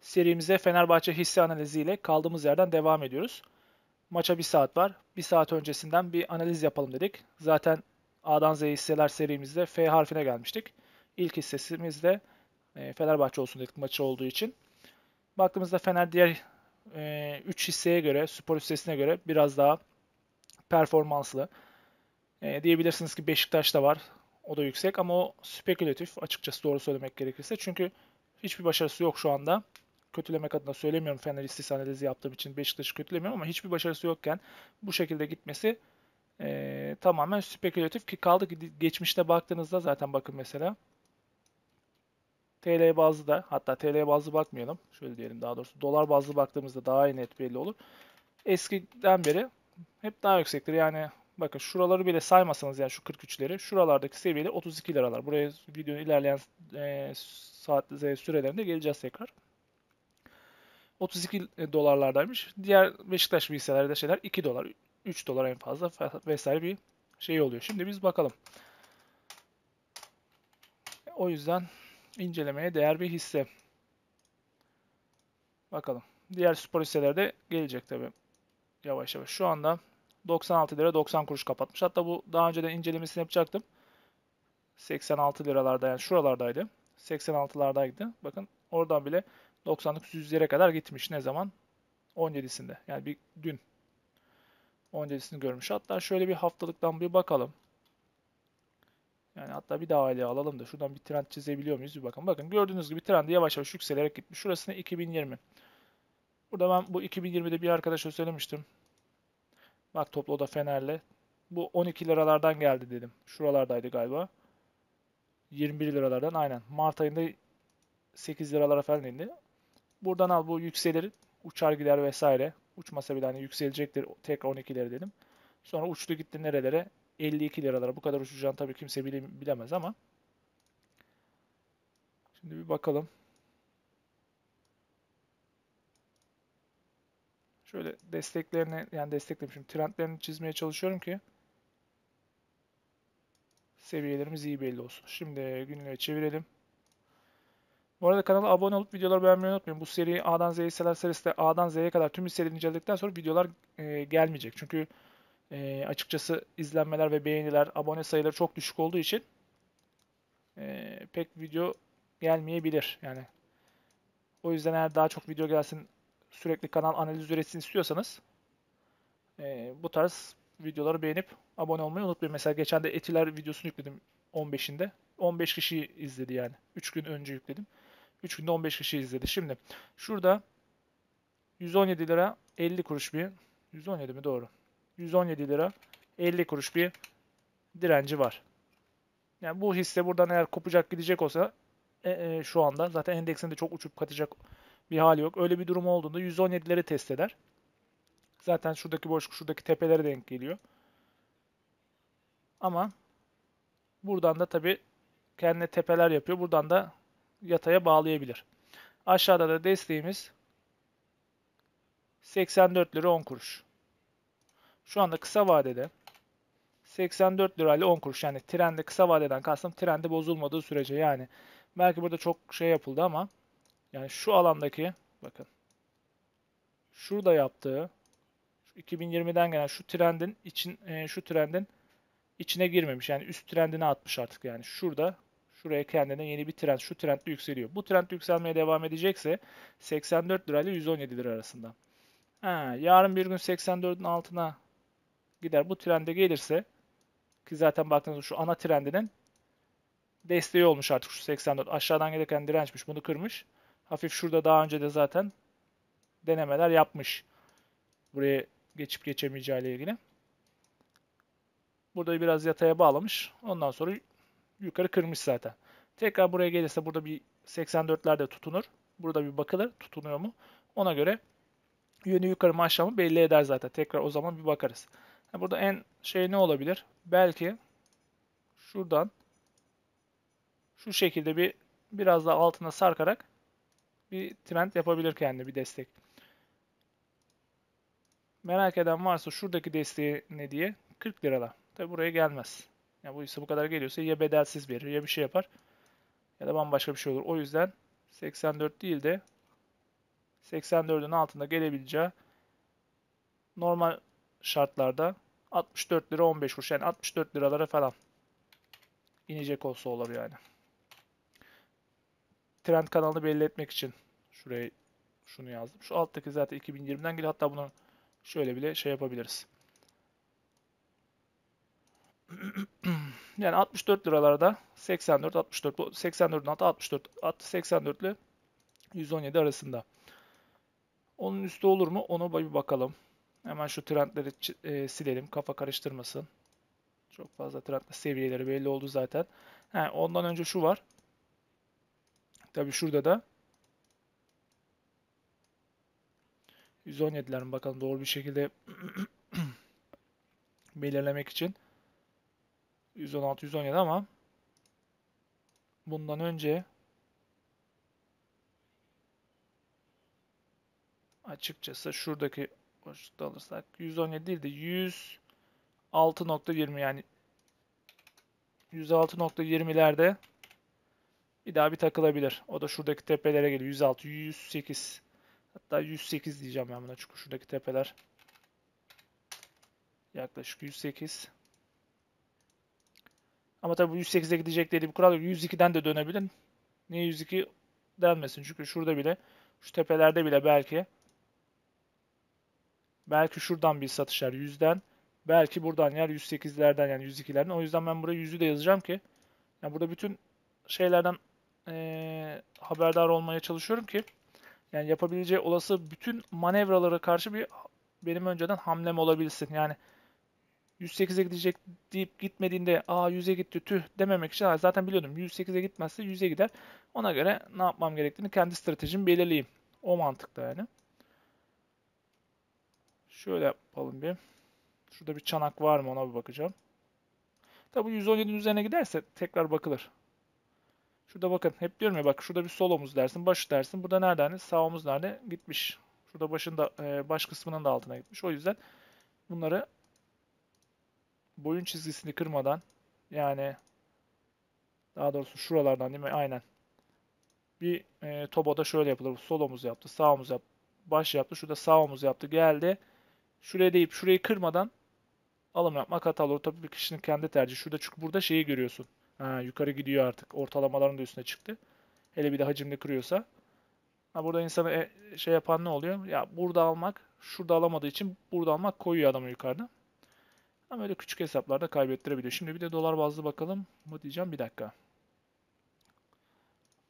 Serimize Fenerbahçe hisse analiziyle kaldığımız yerden devam ediyoruz. Maça bir saat var. Bir saat öncesinden bir analiz yapalım dedik. Zaten A'dan Z'ye hisseler serimizde F harfine gelmiştik. İlk hissesimiz de e, Fenerbahçe olsun dedik maçı olduğu için. Baktığımızda Fener diğer 3 e, hisseye göre, spor hissesine göre biraz daha performanslı. E, diyebilirsiniz ki Beşiktaş da var. O da yüksek ama o spekülatif açıkçası doğru söylemek gerekirse. Çünkü hiçbir başarısı yok şu anda kötülemek adına söylemiyorum. Fener istis analizi yaptığım için Beşiktaş'ı kötülemiyorum ama hiçbir başarısı yokken bu şekilde gitmesi e, tamamen spekülatif ki kaldı ki geçmişte baktığınızda zaten bakın mesela TL bazlı da hatta TL bazlı bakmayalım. Şöyle diyelim daha doğrusu dolar bazlı baktığımızda daha iyi net belli olur. Eskiden beri hep daha yüksektir. Yani bakın şuraları bile saymasanız yani şu 43'leri şuralardaki seviyede 32 liralar. Buraya videonun ilerleyen e, saat e, sürelerinde geleceğiz tekrar. 32 e, dolarlardaymış. Diğer Beşiktaş hisselerde şeyler 2 dolar, 3 dolar en fazla vesaire bir şey oluyor. Şimdi biz bakalım. O yüzden incelemeye değer bir hisse. Bakalım. Diğer spor hisselerde gelecek tabi. Yavaş yavaş. Şu anda 96 lira 90 kuruş kapatmış. Hatta bu daha önceden incelemesini yapacaktım. 86 liralarda yani şuralardaydı. 86'lardaydı. Bakın oradan bile 99-100'lere kadar gitmiş. Ne zaman? 17'sinde. Yani bir dün 17'sini görmüş. Hatta şöyle bir haftalıktan bir bakalım. Yani hatta bir daha ele alalım da şuradan bir trend çizebiliyor muyuz bir bakın. Bakın gördüğünüz gibi trendi yavaş yavaş yükselerek gitmiş. Şurası 2020. Burada ben bu 2020'de bir arkadaşa söylemiştim. Bak toplu da Fener'le. Bu 12 liralardan geldi dedim. Şuralardaydı galiba. 21 liralardan aynen. Mart ayında 8 liralara falan indi. Buradan al bu yükselir. Uçar gider vesaire. Uçmasa bile hani yükselecektir. Tek 12'leri dedim. Sonra uçtu gitti nerelere? 52 liralara. Bu kadar uçacağını tabii kimse bile, bilemez ama. Şimdi bir bakalım. Şöyle desteklerini yani desteklemişim. Trendlerini çizmeye çalışıyorum ki seviyelerimiz iyi belli olsun. Şimdi günlüğe çevirelim. Bu arada kanala abone olup videoları beğenmeyi unutmayın. Bu seri A'dan Z'ye seler serisi de A'dan Z'ye kadar tüm seriyi inceledikten sonra videolar e, gelmeyecek. Çünkü e, açıkçası izlenmeler ve beğeniler, abone sayıları çok düşük olduğu için e, pek video gelmeyebilir. Yani o yüzden eğer daha çok video gelsin, sürekli kanal analiz üretsin istiyorsanız e, bu tarz videoları beğenip abone olmayı unutmayın. Mesela geçen de Etiler videosunu yükledim 15'inde. 15 kişi izledi yani. 3 gün önce yükledim. 3 günde 15 kişi izledi. Şimdi şurada 117 lira 50 kuruş bir 117 mi doğru? 117 lira 50 kuruş bir direnci var. Yani bu hisse buradan eğer kopacak gidecek olsa e, e, şu anda zaten endeksinde çok uçup katacak bir hali yok. Öyle bir durum olduğunda 117'leri test eder. Zaten şuradaki boşluk şuradaki tepelere denk geliyor. Ama buradan da tabii kendine tepeler yapıyor. Buradan da yataya bağlayabilir. Aşağıda da desteğimiz 84 lira 10 kuruş. Şu anda kısa vadede 84 lirayla 10 kuruş yani trende kısa vadeden kastım trende bozulmadığı sürece yani belki burada çok şey yapıldı ama yani şu alandaki bakın şurada yaptığı 2020'den gelen şu trendin için e, şu trendin içine girmemiş. Yani üst trendine atmış artık yani şurada Şuraya kendine yeni bir trend. Şu trend yükseliyor. Bu trend yükselmeye devam edecekse 84 ile 117 lira arasında. Ha, yarın bir gün 84'ün altına gider. Bu trende gelirse ki zaten baktığınızda şu ana trendinin desteği olmuş artık şu 84. Aşağıdan gelirken dirençmiş. Bunu kırmış. Hafif şurada daha önce de zaten denemeler yapmış. Buraya geçip geçemeyeceği ile ilgili. Burada biraz yataya bağlamış. Ondan sonra yukarı kırmış zaten. Tekrar buraya gelirse burada bir 84'lerde tutunur. Burada bir bakılır tutunuyor mu. Ona göre yönü yukarı mı aşağı mı belli eder zaten. Tekrar o zaman bir bakarız. Burada en şey ne olabilir? Belki şuradan şu şekilde bir biraz daha altına sarkarak bir trend yapabilir kendi bir destek. Merak eden varsa şuradaki desteği ne diye 40 lirada. Tabi buraya gelmez. Yani bu ise bu kadar geliyorsa ya bedelsiz verir ya bir şey yapar ya da bambaşka bir şey olur. O yüzden 84 değil de 84'ün altında gelebileceği normal şartlarda 64 lira 15 kuruş yani 64 liralara falan inecek olsa olur yani. Trend kanalını belli etmek için şuraya şunu yazdım. Şu alttaki zaten 2020'den geliyor. Hatta bunu şöyle bile şey yapabiliriz. Yani 64 liralarda 84, 64, 84 altı 64, 84 ile 117 arasında. Onun üstü olur mu? Ona bir bakalım. Hemen şu trendleri e, silelim. Kafa karıştırmasın. Çok fazla trend seviyeleri belli oldu zaten. He, ondan önce şu var. Tabi şurada da 117'ler mi bakalım doğru bir şekilde belirlemek için. 116 117 ama bundan önce açıkçası şuradaki boşlukta alırsak 117 değil de 106.20 yani 106.20'lerde bir daha bir takılabilir. O da şuradaki tepelere geliyor. 106, 108. Hatta 108 diyeceğim ben buna çünkü şuradaki tepeler yaklaşık 108. Ama tabii bu 108'e gidecek dediği bir kural yok. 102'den de dönebilir. Niye 102 denmesin? Çünkü şurada bile, şu tepelerde bile belki belki şuradan bir satışlar 100'den belki buradan yer 108'lerden yani 102'lerden. O yüzden ben buraya 100'ü de yazacağım ki yani burada bütün şeylerden e, haberdar olmaya çalışıyorum ki yani yapabileceği olası bütün manevralara karşı bir benim önceden hamlem olabilsin. Yani 108'e gidecek deyip gitmediğinde aa 100'e gitti tüh dememek için zaten biliyordum 108'e gitmezse 100'e gider. Ona göre ne yapmam gerektiğini kendi stratejimi belirleyeyim. O mantıkta yani. Şöyle yapalım bir. Şurada bir çanak var mı ona bir bakacağım. Tabi 117'nin üzerine giderse tekrar bakılır. Şurada bakın hep diyorum ya bak şurada bir sol omuz dersin, baş dersin. Burada nerede hani sağ omuz nerede gitmiş. Şurada başında e, baş kısmının da altına gitmiş. O yüzden bunları boyun çizgisini kırmadan yani daha doğrusu şuralardan değil mi? Aynen. Bir e, da şöyle yapılır. Sol omuz yaptı, sağ omuz yaptı, baş yaptı. Şurada sağ omuz yaptı. Geldi. Şuraya deyip şurayı kırmadan alım yapmak hatalı olur. Tabii bir kişinin kendi tercihi. Şurada çünkü burada şeyi görüyorsun. Ha, yukarı gidiyor artık. Ortalamaların da üstüne çıktı. Hele bir de hacimli kırıyorsa. Ha, burada insanı e, şey yapan ne oluyor? Ya burada almak, şurada alamadığı için burada almak koyuyor adamı yukarıda. Ama öyle küçük hesaplarda kaybettirebiliyor. Şimdi bir de dolar bazlı bakalım mı diyeceğim bir dakika.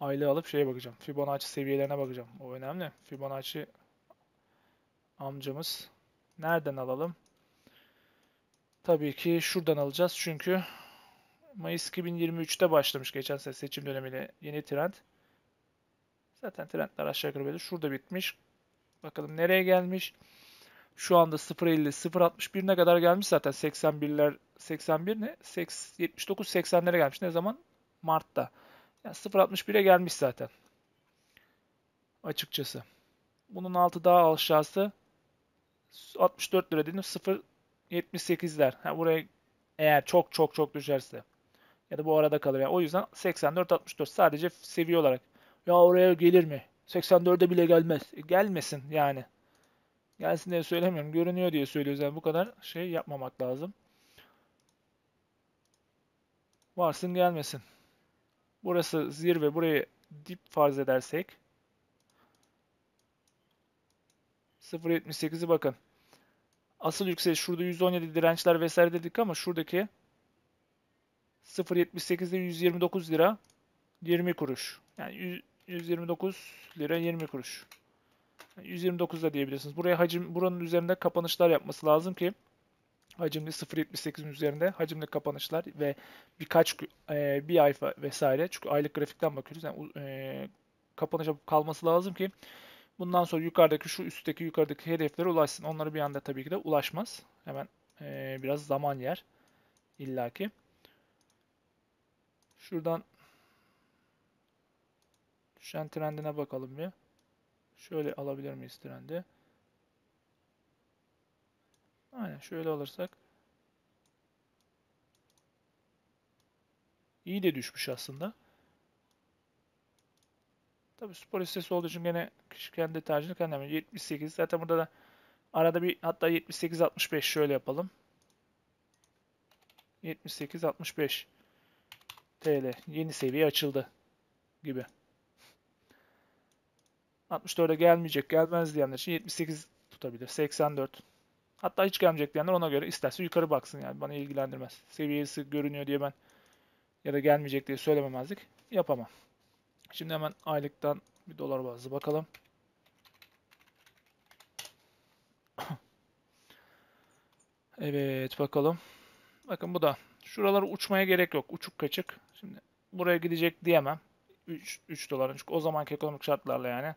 Aylığı alıp şeye bakacağım. Fibonacci seviyelerine bakacağım. O önemli. Fibonacci amcamız. Nereden alalım? Tabii ki şuradan alacağız. Çünkü Mayıs 2023'te başlamış geçen sene seçim dönemiyle yeni trend. Zaten trendler aşağı yukarı böyle. Şurada bitmiş. Bakalım nereye gelmiş. Şu anda 0.50, 0.61'ine kadar gelmiş zaten 81'ler 81 ne? 79 80'lere gelmiş. Ne zaman? Mart'ta. Yani 0.61'e gelmiş zaten. Açıkçası. Bunun altı daha aşağısı 64 lira dedim 0.78'ler. Yani buraya eğer çok çok çok düşerse ya da bu arada kalır. Yani o yüzden 84-64 sadece seviye olarak. Ya oraya gelir mi? 84'e bile gelmez. E gelmesin yani. Gelsin diye söylemiyorum. Görünüyor diye söylüyoruz. Yani bu kadar şey yapmamak lazım. Varsın gelmesin. Burası zirve. Burayı dip farz edersek. 0.78'i bakın. Asıl yükseliş şurada 117 dirençler vesaire dedik ama şuradaki 0.78'de 129 lira 20 kuruş. Yani 129 lira 20 kuruş. 129 da diyebilirsiniz. Buraya hacim buranın üzerinde kapanışlar yapması lazım ki hacimli 0.78'in üzerinde hacimli kapanışlar ve birkaç e, bir ay vesaire çünkü aylık grafikten bakıyoruz. Yani e, kapanış kalması lazım ki bundan sonra yukarıdaki şu üstteki yukarıdaki hedeflere ulaşsın. Onları bir anda tabii ki de ulaşmaz. Hemen e, biraz zaman yer illaki. Şuradan düşen trendine bakalım bir. Şöyle alabilir miyiz trendi? Aynen şöyle alırsak. İyi de düşmüş aslında. Tabi spor hissesi olduğu için gene kendi tercihini kendim 78 zaten burada da arada bir hatta 78-65 şöyle yapalım. 78-65 TL yeni seviye açıldı gibi. 64'e gelmeyecek, gelmez diyenler için 78 tutabilir. 84. Hatta hiç gelmeyecek diyenler ona göre isterse yukarı baksın yani bana ilgilendirmez. Seviyesi görünüyor diye ben ya da gelmeyecek diye söylememezlik yapamam. Şimdi hemen aylıktan bir dolar bazlı bakalım. Evet bakalım. Bakın bu da. Şuraları uçmaya gerek yok. Uçuk kaçık. Şimdi buraya gidecek diyemem. 3, 3 doların çünkü o zamanki ekonomik şartlarla yani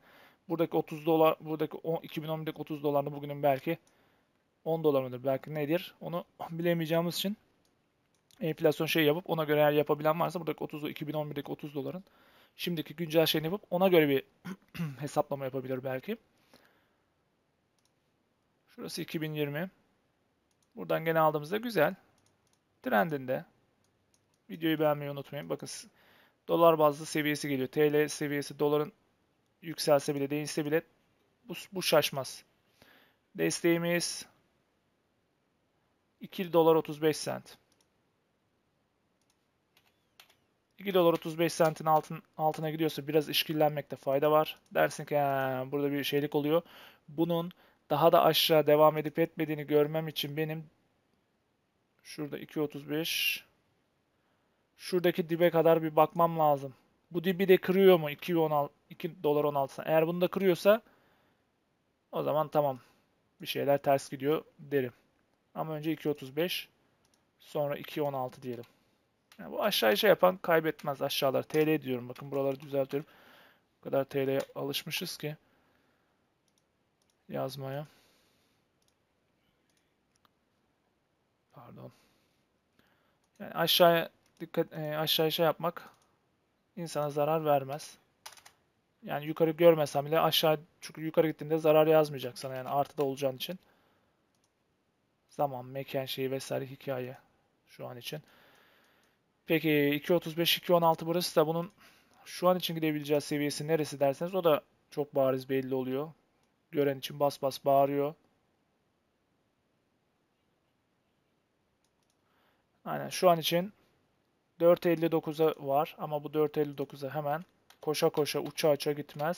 buradaki 30 dolar, buradaki 2011'deki 30 dolarını bugünün belki 10 dolar mıdır belki nedir onu bilemeyeceğimiz için enflasyon şey yapıp ona göre eğer yapabilen varsa buradaki 30 2011'deki 30 doların şimdiki güncel şeyini yapıp ona göre bir hesaplama yapabilir belki. Şurası 2020. Buradan gene aldığımızda güzel. Trendinde. Videoyu beğenmeyi unutmayın. Bakın dolar bazlı seviyesi geliyor. TL seviyesi doların yükselse bile değinse bile bu, bu şaşmaz. Desteğimiz 2 dolar 35 cent. 2 dolar 35 sentin altın, altına gidiyorsa biraz işkillenmekte fayda var. Dersin ki burada bir şeylik oluyor. Bunun daha da aşağı devam edip etmediğini görmem için benim şurada 2.35 şuradaki dibe kadar bir bakmam lazım bu dibi de kırıyor mu 2, 2 dolar 16 Eğer bunu da kırıyorsa o zaman tamam bir şeyler ters gidiyor derim. Ama önce 2.35 sonra 2.16 diyelim. Yani bu aşağı şey yapan kaybetmez aşağılar. TL diyorum bakın buraları düzeltiyorum. Bu kadar TL'ye alışmışız ki yazmaya. Pardon. Yani aşağıya dikkat e, aşağıya şey yapmak insana zarar vermez. Yani yukarı görmesem bile aşağı çünkü yukarı gittiğinde zarar yazmayacak sana yani artıda olacağın için. Zaman, mekan şeyi vesaire hikaye şu an için. Peki 2.35 2.16 burası da bunun şu an için gidebileceği seviyesi neresi derseniz o da çok bariz belli oluyor. Gören için bas bas bağırıyor. Aynen şu an için 4.59'a var ama bu 4.59'a hemen koşa koşa uça uça gitmez.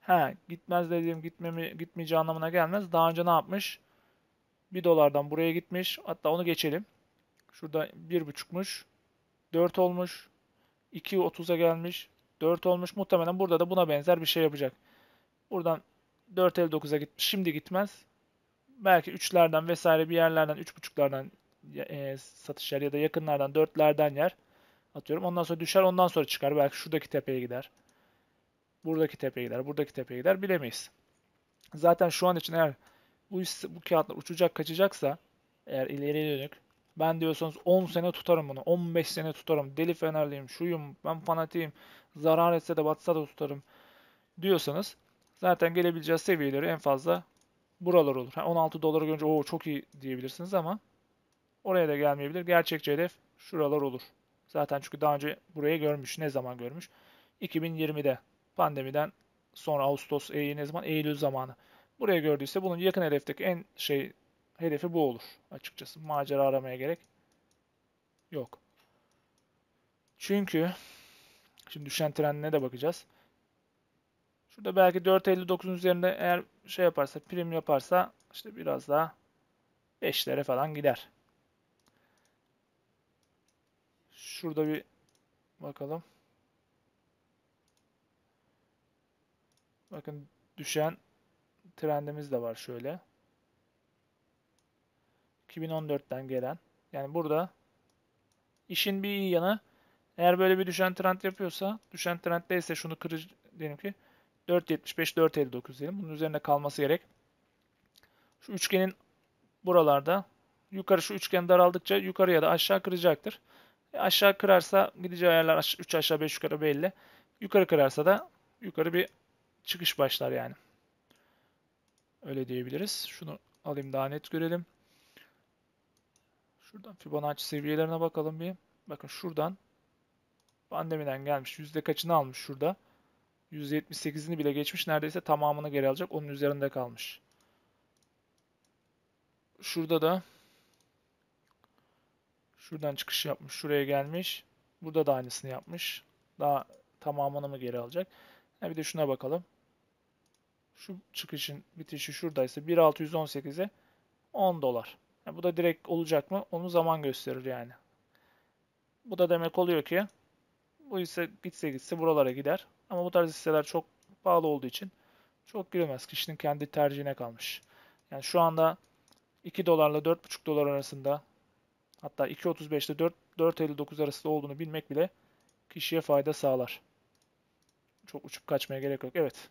He gitmez dediğim gitmemi, gitmeyeceği anlamına gelmez. Daha önce ne yapmış? 1 dolardan buraya gitmiş. Hatta onu geçelim. Şurada 1.5'muş. 4 olmuş. 2.30'a gelmiş. 4 olmuş. Muhtemelen burada da buna benzer bir şey yapacak. Buradan 4.59'a gitmiş. Şimdi gitmez. Belki 3'lerden vesaire bir yerlerden 3.5'lardan e, yer ya da yakınlardan dörtlerden yer. Atıyorum ondan sonra düşer ondan sonra çıkar. Belki şuradaki tepeye gider. Buradaki tepeye gider. Buradaki tepeye gider. Bilemeyiz. Zaten şu an için eğer bu, bu kağıtlar uçacak kaçacaksa eğer ileri dönük ben diyorsanız 10 sene tutarım bunu. 15 sene tutarım. Deli fenerliyim. Şuyum. Ben fanatiyim. Zarar etse de batsa da tutarım. Diyorsanız zaten gelebileceği seviyeleri en fazla buralar olur. Yani 16 doları görünce o çok iyi diyebilirsiniz ama Oraya da gelmeyebilir. Gerçekçi hedef şuralar olur. Zaten çünkü daha önce buraya görmüş. Ne zaman görmüş? 2020'de pandemiden sonra Ağustos, Eylül ne zaman? Eylül zamanı. Buraya gördüyse bunun yakın hedefteki en şey hedefi bu olur açıkçası. Macera aramaya gerek yok. Çünkü şimdi düşen trenine de bakacağız. Şurada belki 4.59'un üzerinde eğer şey yaparsa, prim yaparsa işte biraz daha 5'lere falan gider. Şurada bir bakalım. Bakın düşen trendimiz de var şöyle. 2014'ten gelen. Yani burada işin bir iyi yanı eğer böyle bir düşen trend yapıyorsa düşen trenddeyse şunu kırıcı diyelim ki 4.75 4.59 diyelim. Bunun üzerine kalması gerek. Şu üçgenin buralarda yukarı şu üçgen daraldıkça yukarıya da aşağı kıracaktır. Aşağı kırarsa gideceği ayarlar 3 aşağı 5 yukarı belli. Yukarı kırarsa da yukarı bir çıkış başlar yani. Öyle diyebiliriz. Şunu alayım daha net görelim. Şuradan Fibonacci seviyelerine bakalım bir. Bakın şuradan pandemiden gelmiş. Yüzde kaçını almış şurada? %78'ini bile geçmiş. Neredeyse tamamını geri alacak. Onun üzerinde kalmış. Şurada da Şuradan çıkış yapmış. Şuraya gelmiş. Burada da aynısını yapmış. Daha tamamını mı geri alacak? Ha, bir de şuna bakalım. Şu çıkışın bitişi şuradaysa 1.618'e 10 dolar. Ha, bu da direkt olacak mı? Onu zaman gösterir yani. Bu da demek oluyor ki bu ise gitse gitse buralara gider. Ama bu tarz hisseler çok pahalı olduğu için çok girilmez. Kişinin kendi tercihine kalmış. Yani şu anda 2 dolarla 4,5 dolar arasında Hatta 2.35 ile 4.59 arasında olduğunu bilmek bile kişiye fayda sağlar. Çok uçup kaçmaya gerek yok. Evet.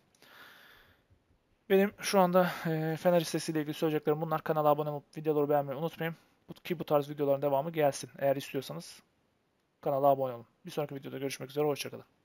Benim şu anda e, Fener hissesiyle ilgili söyleyeceklerim bunlar. Kanala abone olup videoları beğenmeyi unutmayın. Ki bu tarz videoların devamı gelsin. Eğer istiyorsanız kanala abone olun. Bir sonraki videoda görüşmek üzere. Hoşçakalın.